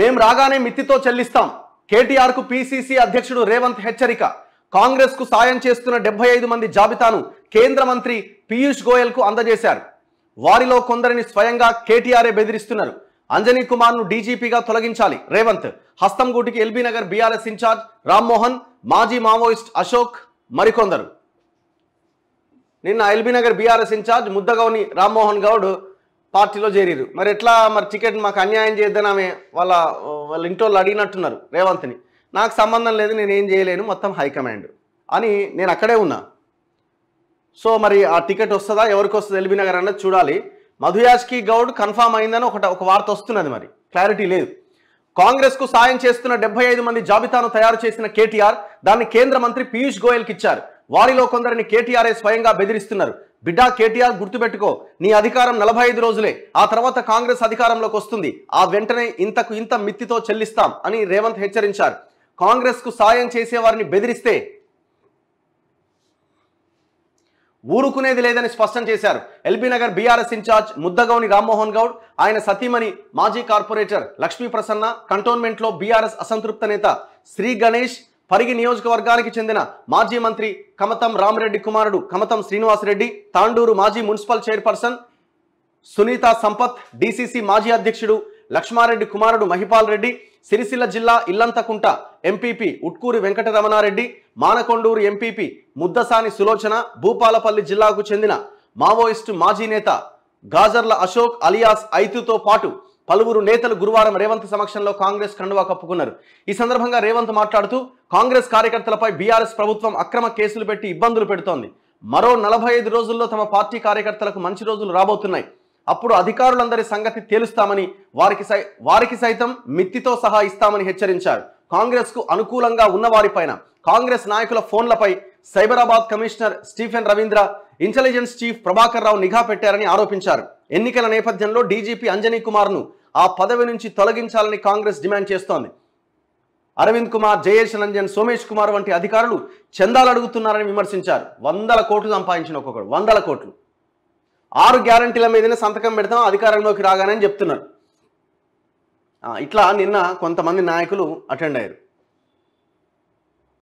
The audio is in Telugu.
మేం రాగానే మిత్తితో చెల్లిస్తాం కేటీఆర్కు పీసీసీ అధ్యక్షుడు రేవంత్ హెచ్చరిక కాంగ్రెస్కు సాయం చేస్తున్న డెబ్బై ఐదు మంది జాబితాను కేంద్ర మంత్రి పీయూష్ గోయల్కు అందజేశారు వారిలో కొందరిని స్వయంగా కేటీఆర్ఏ బెదిరిస్తున్నారు అంజనీ కుమార్ను డీజీపీగా తొలగించాలి రేవంత్ హస్తంగూటికి ఎల్బీ నగర్ బీఆర్ఎస్ ఇన్ఛార్జ్ రామ్మోహన్ మాజీ మావోయిస్ట్ అశోక్ మరికొందరు నిన్న ఎల్బీ నగర్ బీఆర్ఎస్ ఇన్ఛార్జ్ ముద్దగౌని రామ్మోహన్ గౌడ్ పార్టీలో చేరారు మరి ఎట్లా మరి టికెట్ మాకు అన్యాయం చేద్దని ఆమె వాళ్ళ వాళ్ళ వాళ్ళు అడిగినట్టున్నారు రేవంత్ని నాకు సంబంధం లేదు నేనేం చేయలేను మొత్తం హైకమాండ్ అని నేను అక్కడే ఉన్నా సో మరి ఆ టికెట్ వస్తుందా ఎవరికి వస్తుంది ఎల్బీ నగర్ అన్నది చూడాలి మధుయాజ్కి గౌడ్ కన్ఫామ్ అయిందని ఒక ఒక వార్త వస్తున్నది మరి క్లారిటీ లేదు కాంగ్రెస్కు సాయం చేస్తున్న డెబ్బై ఐదు మంది జాబితాను తయారు చేసిన కేటీఆర్ దాన్ని కేంద్ర మంత్రి పీయూష్ గోయల్కి ఇచ్చారు వారిలో కొందరిని కేటీఆర్ఏ స్వయంగా బెదిరిస్తున్నారు బిడ్డా కేటీఆర్ గుర్తుపెట్టుకో నీ అధికారం నలభై ఐదు రోజులే ఆ తర్వాత కాంగ్రెస్ అధికారంలోకి వస్తుంది ఆ వెంటనే ఇంతకు ఇంత మిత్తితో చెల్లిస్తాం అని రేవంత్ హెచ్చరించారు కాంగ్రెస్కు సాయం చేసేవారిని బెదిరిస్తే ఊరుకునేది లేదని స్పష్టం చేశారు ఎల్బీ నగర్ బీఆర్ఎస్ ఇన్ఛార్జ్ ముద్దగౌని రామ్మోహన్ గౌడ్ ఆయన సతీమణి మాజీ కార్పొరేటర్ లక్ష్మీ ప్రసన్న కంటోన్మెంట్లో బీఆర్ఎస్ అసంతృప్త నేత శ్రీ గణేష్ పరిగి నియోజకవర్గానికి చెందిన మాజీ మంత్రి కమతం రామరెడ్డి కుమారుడు కమతం శ్రీనివాసరెడ్డి తాండూరు మాజీ municipal chairperson Sunitha Sampath DCC మాజీ అధ్యక్షుడు లక్ష్మారెడ్డి కుమారుడు మహిపాల్ రెడ్డి సిరిసిల్ల జిల్లా ఇల్లంతకుంట ఎంపీపీ ఉట్కూరి వెంకటరమణారెడ్డి మానకొండూరు ఎంపీపీ ముద్దసాని సులోచన భూపాలపల్లి జిల్లాకు చెందిన మావోయిస్టు మాజీ నేత గాజర్ల అశోక్ అలియాస్ ఐతుతో పాటు పలువురు నేతలు గురువారం రేవంత్ సమక్షంలో కాంగ్రెస్ కండువా కప్పుకున్నారు ఈ సందర్భంగా రేవంత్ మాట్లాడుతూ కాంగ్రెస్ కార్యకర్తలపై బీఆర్ఎస్ ప్రభుత్వం అక్రమ కేసులు పెట్టి ఇబ్బందులు పెడుతోంది మరో నలభై ఐదు రోజుల్లో తమ పార్టీ కార్యకర్తలకు మంచి రోజులు రాబోతున్నాయి అప్పుడు అధికారులందరి సంగతి తేలుస్తామని వారికి సై వారికి సైతం మిత్తితో సహా ఇస్తామని హెచ్చరించారు కాంగ్రెస్ కు అనుకూలంగా ఉన్నవారిపైన కాంగ్రెస్ నాయకుల ఫోన్లపై Cyberabad commissioner Stephen Ravindra intelligence chief Prabhakar Rao నిఘా పెట్టారని ఆరోపించారు ఎన్నికల నేపథ్యంలో డీజీపీ అంజనీ కుమార్ను ఆ పదవి నుంచి తొలగించాలని కాంగ్రెస్ డిమాండ్ చేస్తోంది అరవింద్ కుమార్ జయేష్ రంజన్ సోమేష్ కుమార్ వంటి అధికారులు చందాలు అడుగుతున్నారని విమర్శించారు వందల కోట్లు సంపాదించిన ఒక్కొక్కరు వందల కోట్లు ఆరు గ్యారంటీల మీదనే సంతకం పెడతాం అధికారంలోకి రాగానని చెప్తున్నారు ఇట్లా నిన్న కొంతమంది నాయకులు అటెండ్ అయ్యారు